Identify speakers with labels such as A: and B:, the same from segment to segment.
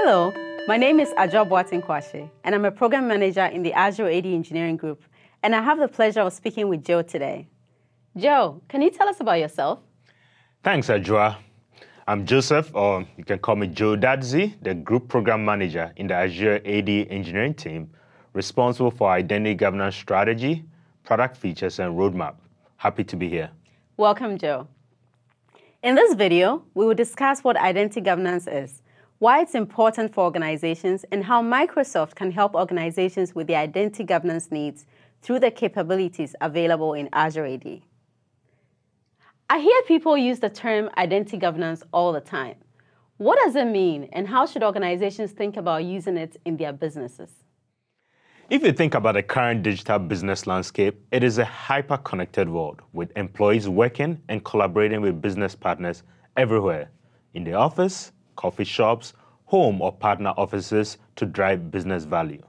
A: Hello, my name is Watin Watinkwashe, and I'm a program manager in the Azure AD Engineering Group, and I have the pleasure of speaking with Joe today. Joe, can you tell us about yourself?
B: Thanks, Ajua. I'm Joseph, or you can call me Joe Dadzi, the Group Program Manager in the Azure AD Engineering Team, responsible for identity governance strategy, product features, and roadmap. Happy to be here.
A: Welcome, Joe. In this video, we will discuss what identity governance is, why it's important for organizations, and how Microsoft can help organizations with their identity governance needs through the capabilities available in Azure AD. I hear people use the term identity governance all the time. What does it mean, and how should organizations think about using it in their businesses?
B: If you think about the current digital business landscape, it is a hyper connected world with employees working and collaborating with business partners everywhere in the office, coffee shops, home or partner offices to drive business value.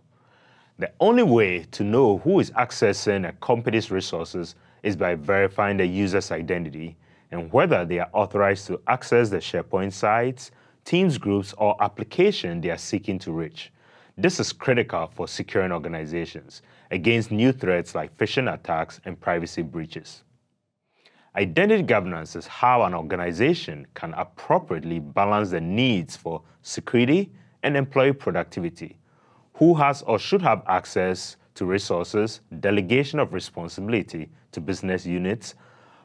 B: The only way to know who is accessing a company's resources is by verifying the user's identity and whether they are authorized to access the SharePoint sites, Teams groups, or application they are seeking to reach. This is critical for securing organizations against new threats like phishing attacks and privacy breaches. Identity governance is how an organization can appropriately balance the needs for security and employee productivity, who has or should have access to resources, delegation of responsibility to business units,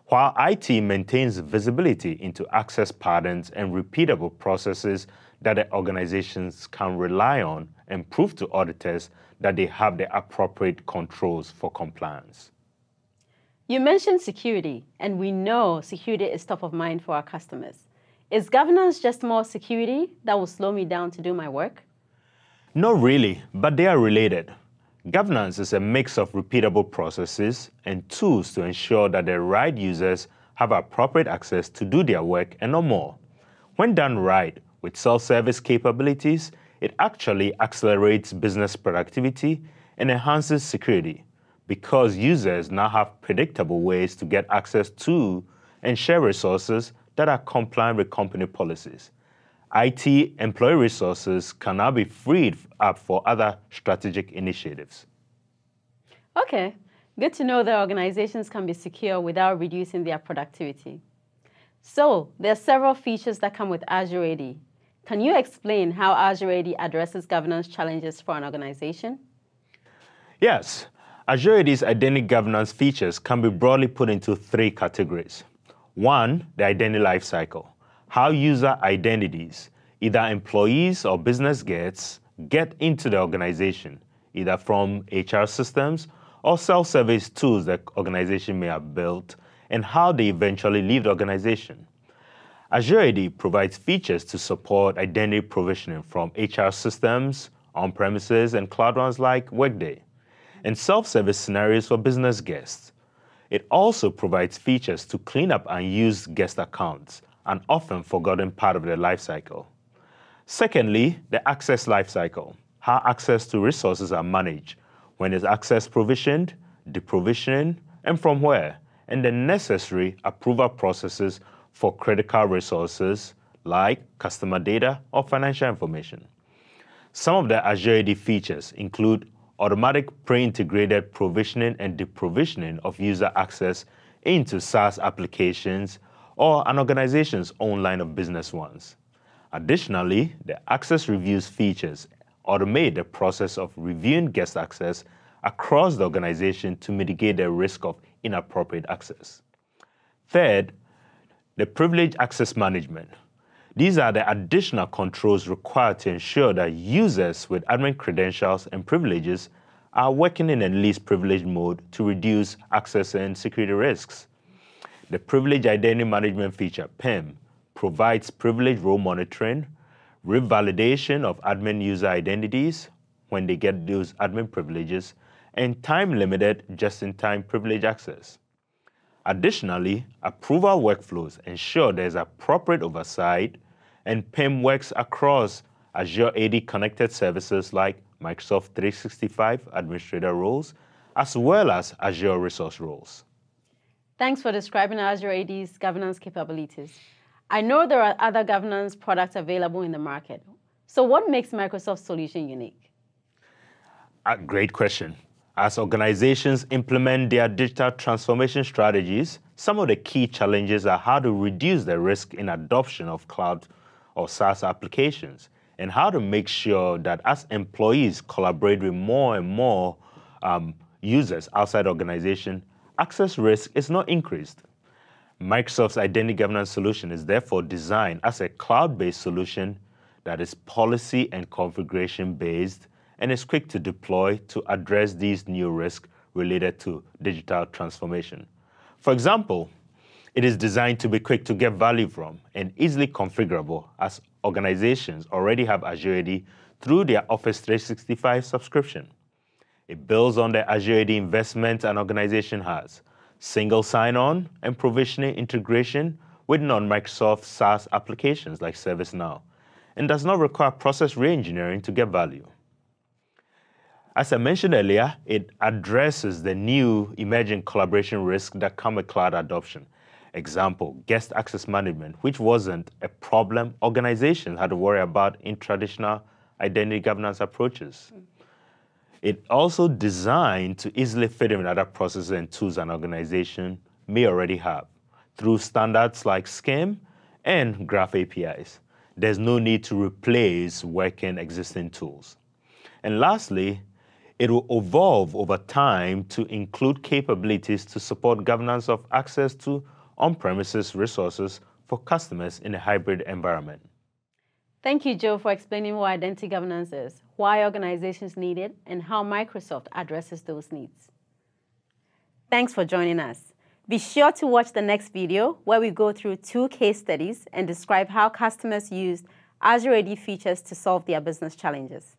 B: while IT maintains visibility into access patterns and repeatable processes that the organizations can rely on and prove to auditors that they have the appropriate controls for compliance.
A: You mentioned security, and we know security is top of mind for our customers. Is governance just more security that will slow me down to do my work?
B: Not really, but they are related. Governance is a mix of repeatable processes and tools to ensure that the right users have appropriate access to do their work and no more. When done right, with self-service capabilities, it actually accelerates business productivity and enhances security because users now have predictable ways to get access to and share resources that are compliant with company policies. IT employee resources can now be freed up for other strategic initiatives.
A: Okay, good to know that organizations can be secure without reducing their productivity. So, there are several features that come with Azure AD. Can you explain how Azure AD addresses governance challenges for an organization?
B: Yes. Azure identity governance features can be broadly put into three categories. One, the identity lifecycle, how user identities, either employees or business gets, get into the organization, either from HR systems or self-service tools the organization may have built, and how they eventually leave the organization. Azure AD provides features to support identity provisioning from HR systems, on-premises, and cloud ones like Workday and self-service scenarios for business guests. It also provides features to clean up unused guest accounts, an often forgotten part of their lifecycle. Secondly, the access lifecycle, how access to resources are managed, when is access provisioned, deprovisioned, and from where, and the necessary approval processes for critical resources like customer data or financial information. Some of the Azure AD features include automatic pre-integrated provisioning and deprovisioning of user access into SaaS applications or an organization's own line of business ones. Additionally, the Access Reviews features automate the process of reviewing guest access across the organization to mitigate the risk of inappropriate access. Third, the privileged access management these are the additional controls required to ensure that users with admin credentials and privileges are working in a least privileged mode to reduce access and security risks. The Privilege Identity Management feature, PIM, provides privilege role monitoring, revalidation of admin user identities when they get those admin privileges, and time-limited just-in-time privilege access. Additionally, approval workflows ensure there's appropriate oversight and PIM works across Azure AD connected services like Microsoft 365 administrator roles, as well as Azure resource roles.
A: Thanks for describing Azure AD's governance capabilities. I know there are other governance products available in the market. So what makes Microsoft's solution unique?
B: A ah, great question. As organizations implement their digital transformation strategies, some of the key challenges are how to reduce the risk in adoption of cloud or SaaS applications, and how to make sure that as employees collaborate with more and more um, users outside organization, access risk is not increased. Microsoft's identity governance solution is therefore designed as a cloud-based solution that is policy and configuration based and is quick to deploy to address these new risks related to digital transformation. For example, it is designed to be quick to get value from and easily configurable as organizations already have Azure AD through their Office 365 subscription. It builds on the Azure AD investment an organization has, single sign-on and provisioning integration with non-Microsoft SaaS applications like ServiceNow, and does not require process reengineering to get value. As I mentioned earlier, it addresses the new emerging collaboration risks that come with cloud adoption. Example, guest access management, which wasn't a problem organizations had to worry about in traditional identity governance approaches. It also designed to easily fit in other processes and tools an organization may already have through standards like SCIM and Graph APIs. There's no need to replace working existing tools. And lastly, it will evolve over time to include capabilities to support governance of access to on-premises resources for customers in a hybrid environment.
A: Thank you, Joe, for explaining what identity governance is, why organizations need it, and how Microsoft addresses those needs. Thanks for joining us. Be sure to watch the next video where we go through two case studies and describe how customers used Azure AD features to solve their business challenges.